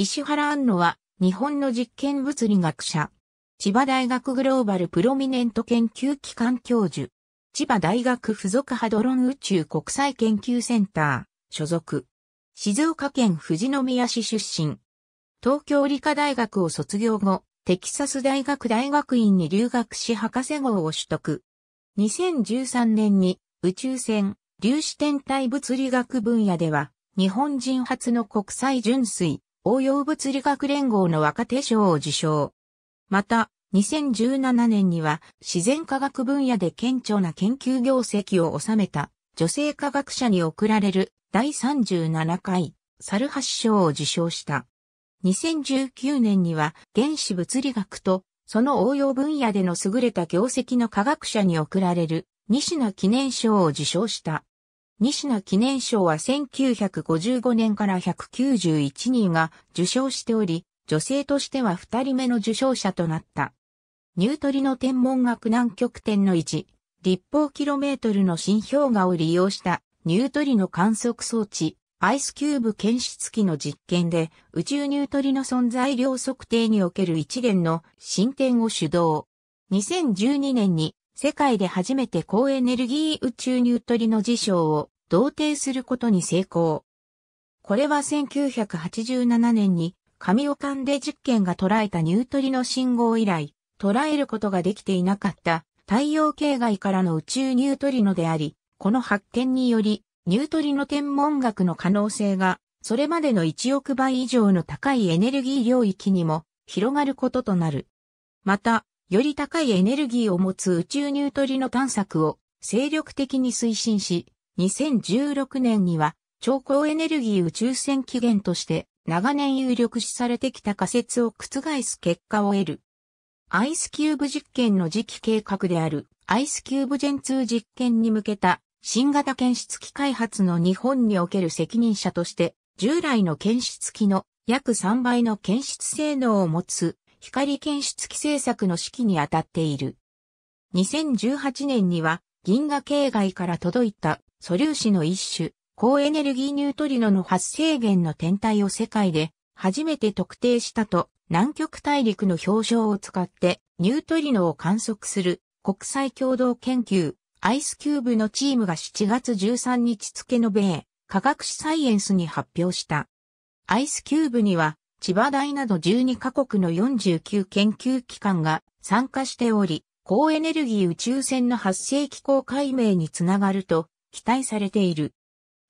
石原安野は、日本の実験物理学者。千葉大学グローバルプロミネント研究機関教授。千葉大学附属ハドロン宇宙国際研究センター、所属。静岡県富士宮市出身。東京理科大学を卒業後、テキサス大学大学院に留学し博士号を取得。2013年に宇宙船、粒子天体物理学分野では、日本人初の国際純粋応用物理学連合の若手賞を受賞。また、2017年には自然科学分野で顕著な研究業績を収めた女性科学者に贈られる第37回猿橋賞を受賞した。2019年には原子物理学とその応用分野での優れた業績の科学者に贈られる西野記念賞を受賞した。西名記念賞は1955年から191人が受賞しており、女性としては2人目の受賞者となった。ニュートリの天文学南極点の1、立方キロメートルの新氷河を利用したニュートリの観測装置、アイスキューブ検出機の実験で宇宙ニュートリの存在量測定における一連の進展を主導。2012年に世界で初めて高エネルギー宇宙ニュートリノ事象を同定することに成功。これは1987年に神尾間で実験が捉えたニュートリノ信号以来、捉えることができていなかった太陽系外からの宇宙ニュートリノであり、この発見により、ニュートリノ天文学の可能性が、それまでの1億倍以上の高いエネルギー領域にも広がることとなる。また、より高いエネルギーを持つ宇宙ニュートリノ探索を精力的に推進し、2016年には超高エネルギー宇宙船起源として長年有力視されてきた仮説を覆す結果を得る。アイスキューブ実験の次期計画であるアイスキューブジェン2実験に向けた新型検出機開発の日本における責任者として従来の検出機の約3倍の検出性能を持つ光検出規制策の指揮に当たっている。2018年には銀河系外から届いた素粒子の一種、高エネルギーニュートリノの発生源の天体を世界で初めて特定したと南極大陸の表彰を使ってニュートリノを観測する国際共同研究アイスキューブのチームが7月13日付の米科学史サイエンスに発表した。アイスキューブには千葉大など12カ国の49研究機関が参加しており、高エネルギー宇宙船の発生機構解明につながると期待されている。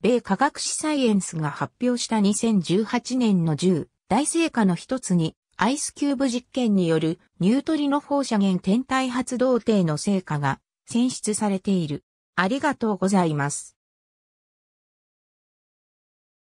米科学史サイエンスが発表した2018年の10大成果の一つに、アイスキューブ実験によるニュートリノ放射源天体発動艇の成果が選出されている。ありがとうございます。